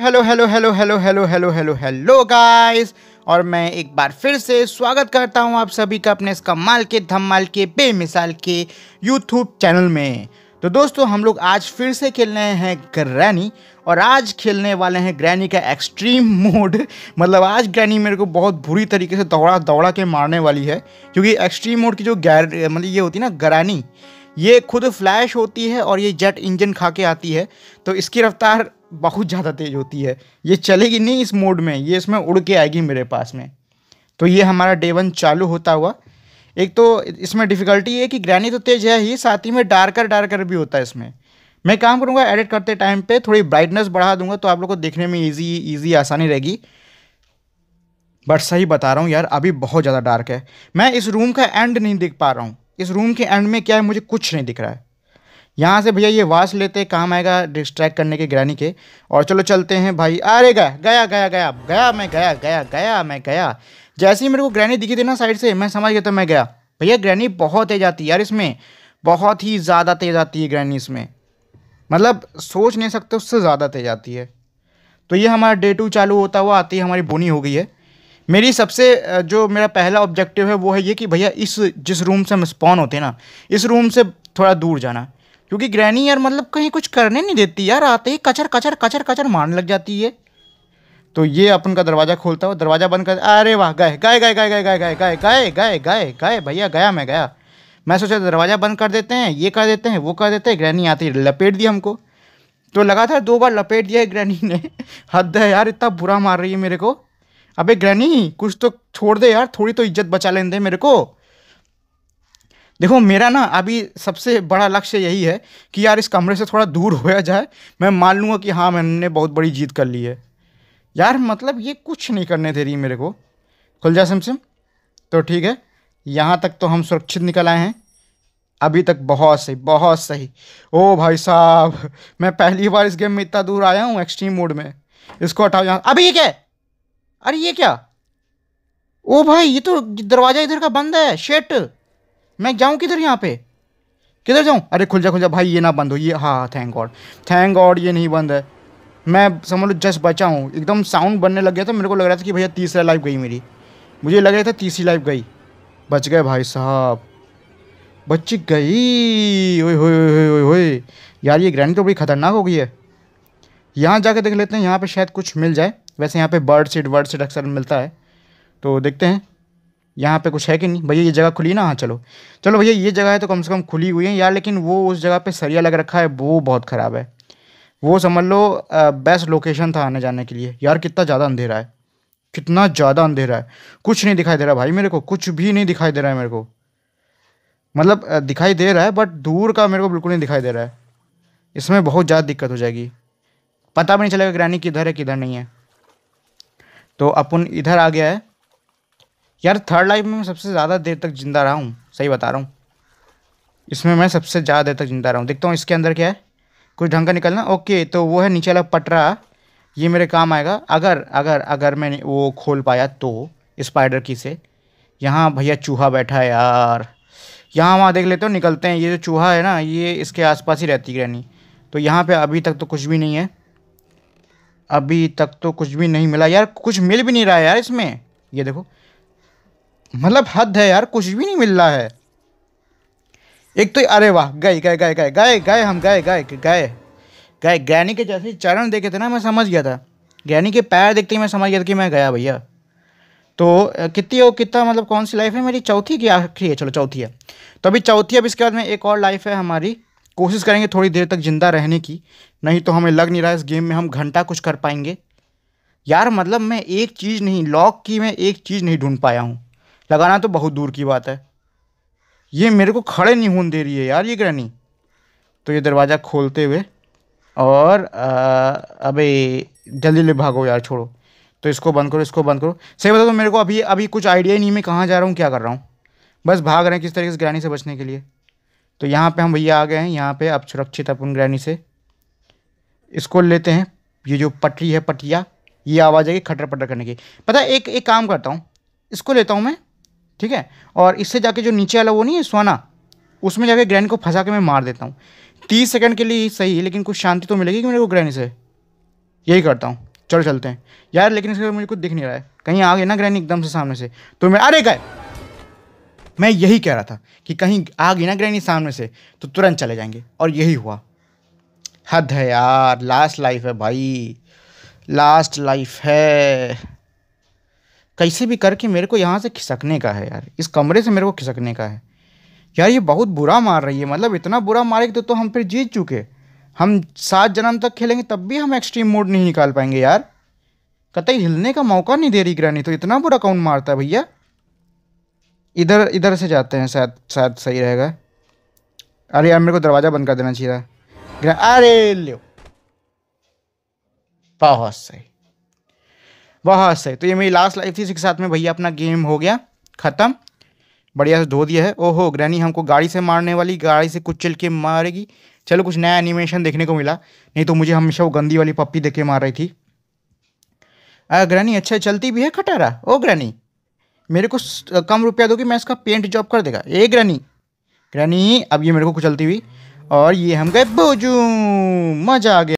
hello hello hello hello hello hello hello hello guys और मैं एक बार फिर से स्वागत करता हूं आप सभी का अपने इस कमाल के धमाल के बेमिसाल के यूट्यूब चैनल में तो दोस्तों हम लोग आज फिर से खेल रहे हैं ग्रैनी और आज खेलने वाले हैं ग्रैनी का एक्सट्रीम मोड मतलब आज ग्रैनी मेरे को बहुत बुरी तरीके से दौड़ा दौड़ा के मारने वाली है क्योंकि एक्सट्रीम मोड की जो गैर मतलब ये होती है ना ग्रैनी ये खुद फ्लैश होती है और ये जेट इंजन खा के आती है तो इसकी रफ्तार बहुत ज़्यादा तेज़ होती है ये चलेगी नहीं इस मोड में ये इसमें उड़ के आएगी मेरे पास में तो ये हमारा डे वन चालू होता हुआ एक तो इसमें डिफ़िकल्टी है कि ग्रैनी तो तेज़ है ही साथ ही में डार्कर डार्कर भी होता है इसमें मैं काम करूँगा एडिट करते टाइम पे थोड़ी ब्राइटनेस बढ़ा दूंगा तो आप लोग को देखने में ईजी ईजी आसानी रहेगी बट सही बता रहा हूँ यार अभी बहुत ज़्यादा डार्क है मैं इस रूम का एंड नहीं देख पा रहा हूँ इस रूम के एंड में क्या है मुझे कुछ नहीं दिख रहा है यहाँ से भैया ये वास लेते काम आएगा डिस्ट्रैक्ट करने के गिरानी के और चलो चलते हैं भाई अरे गया गया गया गया गया मैं गया गया गया मैं गया जैसे ही मेरे को ग्रैनी दिखी थी ना साइड से मैं समझ गया था मैं गया भैया ग्रैनी बहुत तेज आती है यार इसमें बहुत ही ज़्यादा तेज आती है ग्रैनी इसमें मतलब सोच नहीं सकते उससे ज़्यादा तेज आती है तो ये हमारा डे टू चालू होता हुआ आती है हमारी बोनी हो गई है मेरी सबसे जो मेरा पहला ऑब्जेक्टिव है वो है ये कि भैया इस जिस रूम से हम स्पॉन होते हैं ना इस रूम से थोड़ा दूर जाना क्योंकि ग्रैनी यार मतलब कहीं कुछ करने नहीं देती यार आते ही कचर कचर कचर कचर मारने लग जाती है तो ये अपन का दरवाज़ा खोलता हो दरवाज़ा बंद कर अरे वाह गए गए गए गए गए गए गए गए गए गए गए गए भैया गया मैं गया मैं सोचा दरवाज़ा बंद कर देते हैं ये कर देते हैं वो कर देते हैं ग्रैनी आती है लपेट दिया हमको तो लगातार दो बार लपेट दिया है ग्रैनी ने हद है यार इतना बुरा मार रही है मेरे को अबे ग्रैनी कुछ तो छोड़ दे यार थोड़ी तो इज्जत बचा लेने दे मेरे को देखो मेरा ना अभी सबसे बड़ा लक्ष्य यही है कि यार इस कमरे से थोड़ा दूर होया जाए मैं मान लूँगा कि हाँ मैंने बहुत बड़ी जीत कर ली है यार मतलब ये कुछ नहीं करने दे रही मेरे को खुल जा सिमसिम तो ठीक है यहाँ तक तो हम सुरक्षित निकल आए हैं अभी तक बहुत सही बहुत सही ओ भाई साहब मैं पहली बार इस गेम में इतना दूर आया हूँ एक्सट्रीम मोड में इसको हटाओ यहाँ अभी ये क्या अरे ये क्या ओ भाई ये तो दरवाज़ा इधर का बंद है शेट मैं जाऊँ किधर यहाँ पे किधर जाऊँ अरे खुल जा खुल जा भाई ये ना बंद हो ये हाँ थैंक गॉड थैंक गॉड ये नहीं बंद है मैं समझ लो जस्ट बचा हूँ एकदम साउंड बनने लग गया था मेरे को लग रहा था कि भैया तीसरा लाइफ गई मेरी मुझे लग रहा था तीसरी लाइफ गई बच गए भाई साहब बच गई हो यार ये ग्रैंड तो बड़ी ख़तरनाक हो गई है यहाँ जाके देख लेते हैं यहाँ पे शायद कुछ मिल जाए वैसे यहाँ पे बर्ड सीट वर्ड सीट अक्सर मिलता है तो देखते हैं यहाँ पे कुछ है कि नहीं भैया ये जगह खुली ना हाँ चलो चलो भैया ये जगह है तो कम से कम खुली हुई है यार लेकिन वो उस जगह पे सरिया लग रखा है वो बहुत ख़राब है वो समझ लो बेस्ट लोकेशन था आने जाने के लिए यार कितना ज़्यादा अंधेरा है कितना ज़्यादा अंधेरा है कुछ नहीं दिखाई दे रहा भाई मेरे को कुछ भी नहीं दिखाई दे रहा है मेरे को मतलब दिखाई दे रहा है बट दूर का मेरे को बिल्कुल नहीं दिखाई दे रहा है इसमें बहुत ज़्यादा दिक्कत हो जाएगी पता भी नहीं चलेगा ग्रैनी किधर है किधर नहीं है तो अपन इधर आ गया है यार थर्ड लाइफ में मैं सबसे ज़्यादा देर तक जिंदा रहा हूँ सही बता रहा हूँ इसमें मैं सबसे ज़्यादा देर तक जिंदा रहा हूँ देखता हूँ इसके अंदर क्या है कुछ ढंग का निकलना ओके तो वो है नीचे वाला पटरा ये मेरे काम आएगा अगर अगर अगर मैं वो खोल पाया तो स्पाइडर की से यहाँ भैया चूहा बैठा है यार यहाँ वहाँ देख लेते हो निकलते हैं ये जो चूहा है ना ये इसके आसपास ही रहती है रहनी तो यहाँ पे अभी तक तो कुछ भी नहीं है अभी तक तो कुछ भी नहीं मिला यार कुछ मिल भी नहीं रहा है यार इसमें ये देखो मतलब हद है यार कुछ भी नहीं मिल रहा है एक तो अरे वाह गए गए गए गए गए गए हम गए गए गए गए ज्ञानी के जैसे चरण देखे थे ना मैं समझ गया था ज्ञानी के पैर देखते ही मैं समझ गया था कि मैं गया भैया तो कितनी और कितना मतलब कौन सी लाइफ है मेरी चौथी की आखिरी है चलो चौथी है तो अभी चौथी अब इसके बाद में एक और लाइफ है हमारी कोशिश करेंगे थोड़ी देर तक ज़िंदा रहने की नहीं तो हमें लग नहीं रहा है इस गेम में हम घंटा कुछ कर पाएंगे यार मतलब मैं एक चीज़ नहीं लॉक की मैं एक चीज़ नहीं ढूंढ पाया हूँ लगाना तो बहुत दूर की बात है ये मेरे को खड़े नहीं होने दे रही है यार ये ग्रहणी तो ये दरवाज़ा खोलते हुए और आ, अबे जल्दी ले भागो यार छोड़ो तो इसको बंद करो इसको बंद करो सही बताओ तो मेरे को अभी अभी कुछ आइडिया ही नहीं मैं कहाँ जा रहा हूँ क्या कर रहा हूँ बस भाग रहे हैं किस तरीके से ग्रहणी से बचने के लिए तो यहाँ पर हम भैया आ गए हैं यहाँ पर अब सुरक्षित अपन ग्रहणी से इसको लेते हैं ये जो पटरी है पटिया ये आवाज़ आएगी खटर पटर करने की पता है एक एक काम करता हूँ इसको लेता हूँ मैं ठीक है और इससे जाके जो नीचे वाला वो नहीं है सोना उसमें जाके ग्रैंड को फंसा के मैं मार देता हूँ तीस सेकंड के लिए सही है लेकिन कुछ शांति तो मिलेगी कि मेरे को ग्रैनी से यही करता हूँ चलो चलते हैं यार लेकिन इसके मुझे कुछ दिख नहीं रहा है कहीं आ गए ना ग्रैनी एकदम से सामने से तो मैं अरे गए मैं यही कह रहा था कि कहीं आ गई ना ग्रैनी सामने से तो तुरंत चले जाएंगे और यही हुआ हद है यार लास्ट लाइफ है भाई लास्ट लाइफ है कैसे भी करके मेरे को यहाँ से खिसकने का है यार इस कमरे से मेरे को खिसकने का है यार ये बहुत बुरा मार रही है मतलब इतना बुरा मारेगी तो, तो हम फिर जीत चुके हम सात जन्म तक खेलेंगे तब भी हम एक्सट्रीम मोड नहीं निकाल पाएंगे यार कतई हिलने का मौका नहीं दे रही ग्रहणी तो इतना बुरा काउंट मारता है भैया इधर इधर से जाते हैं शायद शायद सही रहेगा अरे यार मेरे को दरवाज़ा बंद कर देना चाहिए अरे लो बहुत सही बहुत सही तो ये मेरी लास्ट लाइफ थी इसके साथ में भैया अपना गेम हो गया ख़त्म बढ़िया से धो दिया है ओहो ग्रैनी हमको गाड़ी से मारने वाली गाड़ी से कुछ चल के मारेगी चलो कुछ नया एनिमेशन देखने को मिला नहीं तो मुझे हमेशा वो गंदी वाली पप्पी देख के मार रही थी आ, ग्रैनी अच्छा चलती भी है खटारा ओ ग्रैनी मेरे को कम रुपया दोगे मैं इसका पेंट जॉब कर देगा ए ग्रैनी ग्रैनी अब ये मेरे को चलती हुई और ये हम गए बोजू मज़ा आ गया